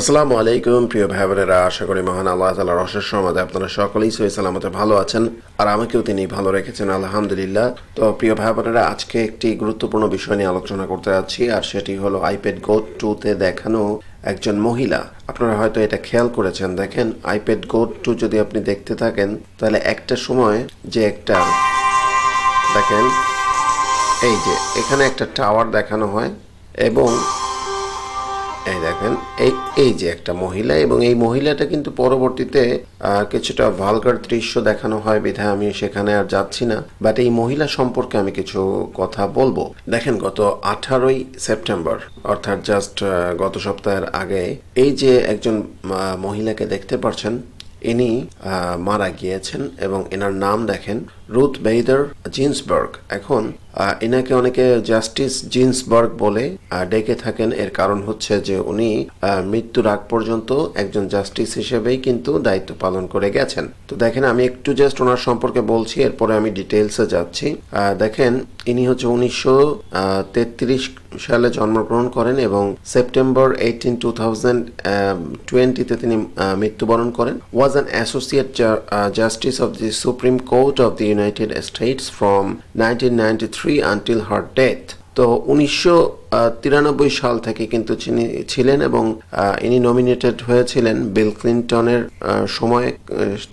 আসসালামু আলাইকুম প্রিয় ভাই বোনেরা আশা করি মহান আল্লাহ তালার অশেষ সমাধে আপনারা সকলেই সহি সালামতে ভালো আছেন আর আমাকেও তিনি ভালো রেখেছেন আলহামদুলিল্লাহ তো প্রিয় ভাই বোনেরা আজকে একটি গুরুত্বপূর্ণ বিষয় নিয়ে আলোচনা করতে যাচ্ছি আর সেটি হলো আইপ্যাড গো তে দেখানো একজন মহিলা আপনারা হয়তো এটা খেয়াল করেছেন দেখেন আইপ্যাড গো টু যদি আপনি দেখতে থাকেন তাহলে একটা সময় যে একটা দেখেন এই যে এখানে একটা টাওয়ার দেখানো হয় এবং এই দেখেন এই এই যে একটা মহিলা এবং এই মহিলাটা কিন্তু পরবর্তীতে কিছুটা ভালকার দৃশ্য দেখানো হয় বিধায় আমি সেখানে আর যাচ্ছি না বাট এই মহিলা সম্পর্কে আমি কিছু কথা বলবো দেখেন গত আঠারোই সেপ্টেম্বর অর্থাৎ জাস্ট গত সপ্তাহের আগে এই যে একজন মহিলাকে দেখতে পাচ্ছেন ইনি মারা গিয়েছেন এবং এনার নাম দেখেন রুথ বেইদার জিন্সবার্গ এখন এনাকে অনেকে জাস্টিস জিন্সবার্গ বলে ডেকে থাকেন এর কারণ হচ্ছে যে উনি মৃত্যুর আগ পর্যন্ত একজন জাস্টিস হিসেবেই কিন্তু দায়িত্ব পালন করে গেছেন তো দেখেন আমি একটু জাস্ট ওনার সম্পর্কে বলছি এরপরে আমি ডিটেলসে যাচ্ছি দেখেন ইনি হচ্ছে উনিশশো সালে জন্মগ্রহণ করেন এবং সেপ্টেম্বর এইটিন টু থাউজেন্ড টোয়েন্টিতে তিনি মৃত্যুবরণ করেন was an associate justice of the Supreme Court of the United States from 1993 until her death তো উনিশশো তিরানব্বই সাল থেকে কিন্তু তিনি ছিলেন এবং ইনি নমিনেটেড হয়েছিলেন বিল ক্লিন্টনের সময়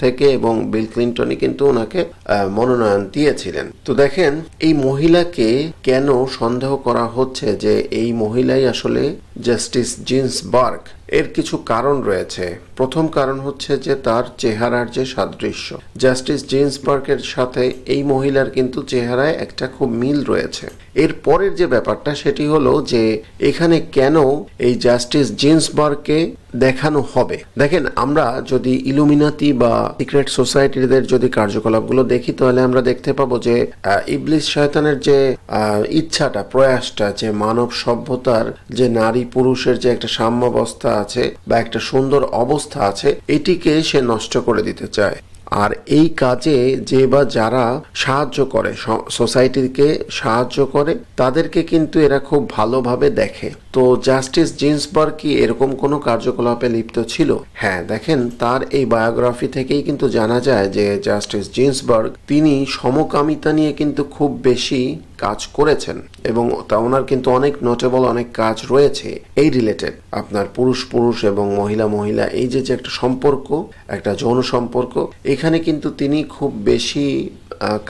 থেকে এবং বিল ক্লিন্টনই কিন্তু ওনাকে মনোনয়ন দিয়েছিলেন তো দেখেন এই মহিলাকে কেন সন্দেহ করা হচ্ছে যে এই মহিলাই আসলে জাস্টিস জিন্স বার্গ এর কিছু কারণ রয়েছে প্রথম কারণ হচ্ছে যে তার চেহারার যে সাদৃশ্য জাস্টিস জিন্স জিন্সবার্গের সাথে এই মহিলার কিন্তু চেহারায় একটা খুব মিল রয়েছে এর পরের যে ব্যাপারটা সেটি হলো যে এখানে কেন এই জাস্টিস জিন্সবার্গকে দেখানো হবে দেখেন আমরা যদি ইলুমিনাতি বা সিক্রেট সোসাইটিদের যদি কার্যকলাপগুলো দেখি তাহলে আমরা দেখতে পাবো যে ইবলিস শয়তানের যে ইচ্ছাটা প্রয়াসটা যে মানব সভ্যতার যে নারী পুরুষের যে একটা সাম্যাবস্থা আছে বা একটা সুন্দর অবস্থা আছে এটিকে সে নষ্ট করে দিতে চায় আর এই কাজে যে বা যারা সাহায্য করে সোসাইটিকে সাহায্য করে তাদেরকে কিন্তু এরা খুব ভালোভাবে দেখে তো জাস্টিস জিন্সবার্গ কি এরকম কোনো কার্যকলাপে লিপ্ত ছিল হ্যাঁ দেখেন তার এই বায়োগ্রাফি থেকেই কিন্তু জানা যায় যে জাস্টিস জিন্সবার্গ তিনি সমকামিতা নিয়ে কিন্তু খুব বেশি কাজ করেছেন এবং তা ওনার কিন্তু অনেক নোটেবল অনেক কাজ রয়েছে এই রিলেটেড আপনার পুরুষ পুরুষ এবং মহিলা মহিলা এই যে যে একটা সম্পর্ক একটা যৌন সম্পর্ক এখানে কিন্তু তিনি খুব বেশি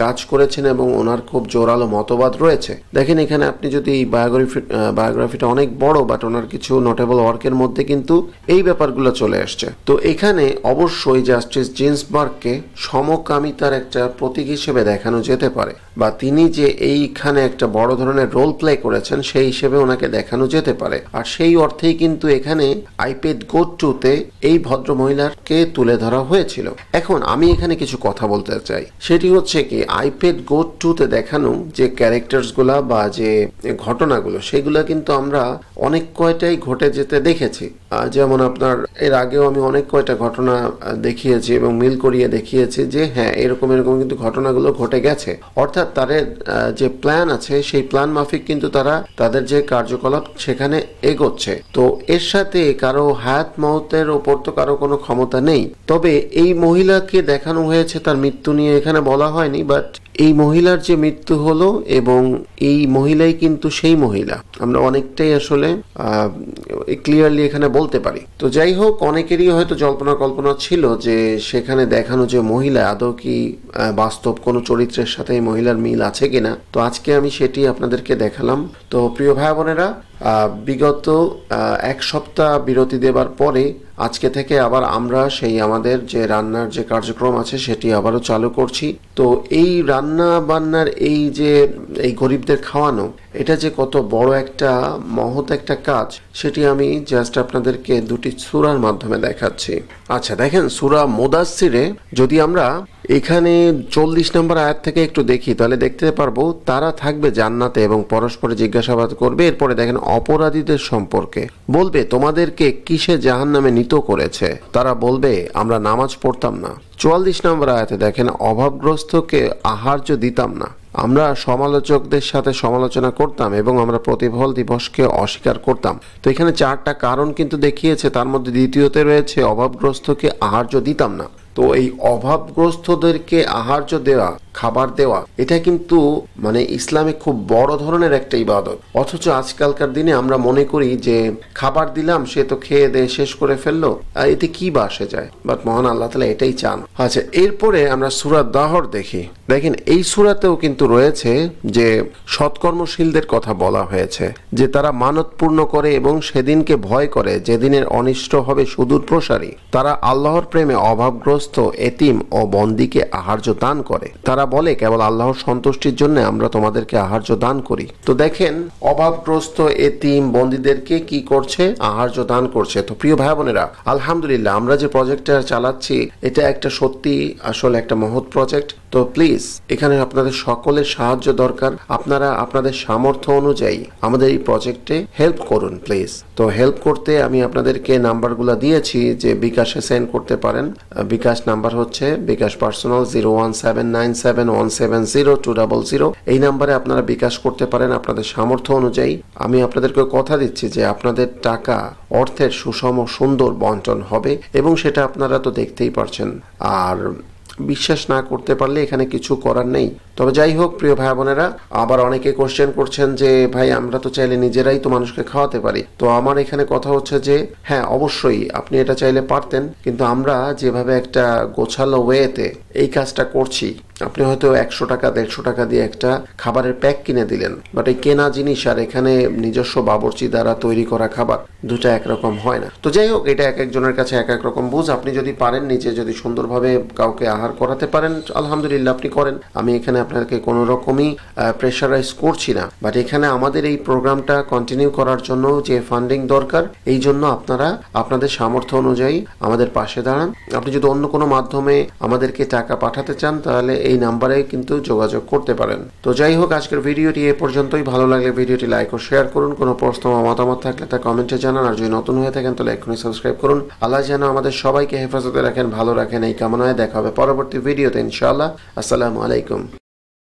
কাজ করেছেন এবং ওনার খুব জোরালো মতবাদ রয়েছে দেখেন এখানে আপনি যদি এই বায়োগ্রাফি বায়োগ্রাফিটা অনেক বড় বাট ওনার কিছু নোটেবল ওয়ার্কের মধ্যে কিন্তু এই ব্যাপারগুলো চলে আসছে তো এখানে অবশ্যই জাস্টিস জিন্সবার্গকে সমকামিতার একটা প্রতীক হিসেবে দেখানো যেতে পারে বা তিনি যে এইখানে একটা বড় ধরনের রোল প্লে করেছেন সেই হিসেবে ওনাকে দেখানো যেতে পারে আর সেই অর্থেই কিন্তু এখানে আইপেড গো টুতে এই ভদ্র মহিলাকে তুলে ধরা হয়েছিল এখন আমি এখানে কিছু কথা বলতে চাই সেটি হচ্ছে কি আইপেড গো টুতে দেখানো যে গুলা বা যে ঘটনাগুলো সেগুলো কিন্তু আমরা অনেক কয়টাই ঘটে যেতে দেখেছি যেমন আপনার এর আগেও আমি অনেক কয়টা ঘটনা দেখিয়েছি এবং মিল করিয়ে দেখিয়েছি যে হ্যাঁ এরকম এরকম কিন্তু ঘটনাগুলো ঘটে গেছে অর্থাৎ অর্থাৎ তাদের যে প্ল্যান আছে সেই প্ল্যান মাফিক কিন্তু তারা তাদের যে কার্যকলাপ সেখানে এগোচ্ছে তো এর সাথে কারো হায়াত মহতের ওপর তো কারো কোনো ক্ষমতা নেই তবে এই মহিলাকে দেখানো হয়েছে তার মৃত্যু নিয়ে এখানে বলা হয়নি বাট এই মহিলার যে মৃত্যু হলো এবং এই মহিলাই কিন্তু সেই মহিলা আমরা অনেকটাই আসলে ক্লিয়ারলি এখানে বলতে পারি তো যাই হোক অনেকেরই হয়তো জল্পনা কল্পনা ছিল যে সেখানে দেখানো যে মহিলা আদৌ কি বাস্তব কোনো চরিত্রের সাথে এই মহিলার মিল আছে কিনা তো আজকে আমি সেটি আপনাদেরকে দেখালাম তো প্রিয় ভাই বোনেরা বিগত এক সপ্তাহ বিরতি দেবার পরে আজকে থেকে আবার আমরা সেই আমাদের যে রান্নার যে কার্যক্রম আছে সেটি আবারও চালু করছি তো এই রান্না বান্নার এই যে এই গরিবদের খাওয়ানো এটা যে কত বড় একটা মহৎ একটা কাজ সেটি আমি জাস্ট আপনাদেরকে দুটি সুরার মাধ্যমে দেখাচ্ছি আচ্ছা দেখেন সুরা মোদাসিরে যদি আমরা এখানে চল্লিশ নম্বর আয়াত থেকে একটু দেখি তাহলে দেখতে পারবো তারা থাকবে জান্নাতে এবং পরস্পরে জিজ্ঞাসাবাদ করবে এরপরে দেখেন অপরাধীদের সম্পর্কে বলবে তোমাদেরকে কিসে জাহান নামে নিত করেছে তারা বলবে আমরা নামাজ পড়তাম না চুয়াল্লিশ নম্বর আয়াতে দেখেন অভাবগ্রস্তকে আহার্য দিতাম না আমরা সমালোচকদের সাথে সমালোচনা করতাম এবং আমরা প্রতিফল দিবসকে অস্বীকার করতাম তো এখানে চারটা কারণ কিন্তু দেখিয়েছে তার মধ্যে দ্বিতীয়তে রয়েছে অভাবগ্রস্তকে আহার্য দিতাম না তো এই অভাবগ্রস্তদেরকে আহার্য দেওয়া খাবার দেওয়া এটা কিন্তু মানে ইসলামে খুব বড় ধরনের একটা ইবাদত অথচ আজকালকার দিনে আমরা মনে করি যে খাবার দিলাম সে তো খেয়ে দিয়ে শেষ করে ফেললো এতে কি বা আসে যায় বাট মহান আল্লাহ তালা এটাই চান আচ্ছা এরপরে আমরা সুরাত দাহর দেখি দেখেন এই সুরাতেও কিন্তু রয়েছে যে সৎকর্মশীলদের কথা বলা হয়েছে যে তারা মানত পূর্ণ করে এবং সেদিনকে ভয় করে যেদিনের অনিষ্ট হবে সুদূর প্রসারী তারা আল্লাহর প্রেমে অভাবগ্রস্ত দুস্থ এতিম ও বন্দিকে আহার্য দান করে তারা বলে কেবল আল্লাহর সন্তুষ্টির জন্য আমরা তোমাদেরকে আহার্য দান করি তো দেখেন অভাবগ্রস্ত এতিম বন্দীদেরকে কি করছে আহার্য দান করছে তো প্রিয় ভাই বোনেরা আলহামদুলিল্লাহ আমরা যে প্রজেক্টটা চালাচ্ছি এটা একটা সত্যি আসলে একটা মহৎ প্রজেক্ট তো প্লিজ এখানে আপনাদের সকলের সাহায্য দরকার আপনারা আপনাদের সামর্থ্য অনুযায়ী আমাদের এই প্রজেক্টে হেল্প করুন প্লিজ তো হেল্প করতে আমি আপনাদেরকে নাম্বারগুলো দিয়েছি যে বিকাশে সেন্ড করতে পারেন বিকাশ বিকাশ নাম্বার হচ্ছে bKash personal zero one seven nine seven one seven zero two double zero এই নাম্বারে আপনারা বিকাশ করতে পারেন আপনাদের সামর্থ্য অনুযায়ী আমি আপনাদেরকে কথা দিচ্ছি যে আপনাদের টাকা অর্থের সুষম সুন্দর বন্টন হবে এবং সেটা আপনারা তো দেখতেই পারছেন আর বিশ্বাস না করতে পারলে এখানে কিছু করার নেই তবে যাই হোক প্রিয় ভাই বোনেরা আবার অনেকে কোশ্চেন করছেন যে ভাই আমরা তো চাইলে নিজেরাই তো মানুষকে খাওয়াতে পারি তো আমার এখানে কথা হচ্ছে যে হ্যাঁ অবশ্যই আপনি এটা চাইলে পারতেন কিন্তু আমরা যেভাবে একটা গোছালো ওয়েতে এই কাজটা করছি আপনি হয়তো একশো টাকা দেড়শো টাকা দিয়ে একটা খাবারের প্যাক কিনে দিলেন বাট এই কেনা জিনিস আর এখানে নিজস্ব বাবরচি দ্বারা তৈরি করা খাবার দুটা একরকম হয় না তো যাই হোক এটা এক একজনের কাছে এক এক রকম বুঝ আপনি যদি পারেন নিজে যদি সুন্দরভাবে কাউকে আহার করাতে পারেন আলহামদুলিল্লাহ আপনি করেন আমি এখানে আপনাকে কোনো রকমই প্রেশারাইজ করছি না বাট এখানে আমাদের এই প্রোগ্রামটা কন্টিনিউ করার জন্য যে ফান্ডিং দরকার এই জন্য আপনারা আপনাদের সামর্থ্য অনুযায়ী আমাদের পাশে দাঁড়ান আপনি যদি অন্য কোনো মাধ্যমে আমাদেরকে টাকা পাঠাতে চান তাহলে এই নাম্বারে কিন্তু যোগাযোগ করতে পারেন তো যাই হোক আজকের ভিডিওটি এ পর্যন্তই ভালো লাগলে ভিডিওটি লাইক ও শেয়ার করুন কোনো প্রশ্ন বা মতামত থাকলে তা কমেন্টে জানান আর যদি নতুন হয়ে থাকেন তাহলে এখনই সাবস্ক্রাইব করুন আল্লাহ যেন আমাদের সবাইকে হেফাজতে রাখেন ভালো রাখেন এই কামনায় দেখা হবে পরবর্তী ভিডিওতে ইনশাআল্লাহ আসসালামু আলাইকুম